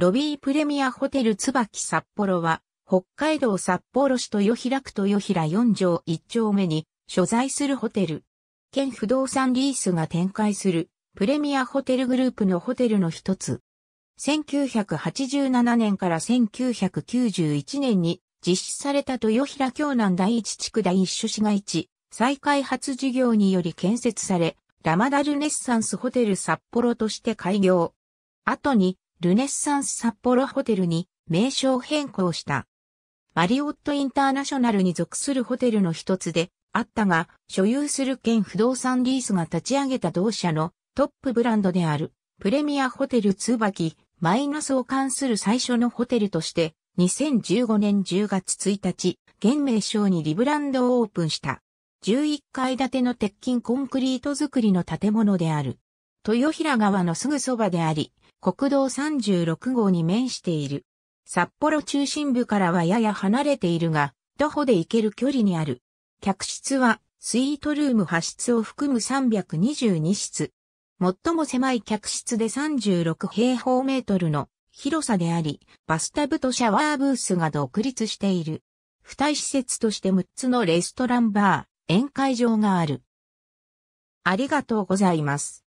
ロビープレミアホテル椿札幌は、北海道札幌市豊平区豊平4条1丁目に所在するホテル。県不動産リースが展開するプレミアホテルグループのホテルの一つ。1987年から1991年に実施された豊平京南第一地区第一種市街地再開発事業により建設され、ラマダルネッサンスホテル札幌として開業。後にルネッサンス札幌ホテルに名称変更した。マリオットインターナショナルに属するホテルの一つであったが、所有する県不動産リースが立ち上げた同社のトップブランドであるプレミアホテル椿マイナスを関する最初のホテルとして2015年10月1日、現名称にリブランドをオープンした。11階建ての鉄筋コンクリート造りの建物である。豊平川のすぐそばであり、国道36号に面している。札幌中心部からはやや離れているが、徒歩で行ける距離にある。客室は、スイートルーム8室を含む322室。最も狭い客室で36平方メートルの広さであり、バスタブとシャワーブースが独立している。付帯施設として6つのレストランバー、宴会場がある。ありがとうございます。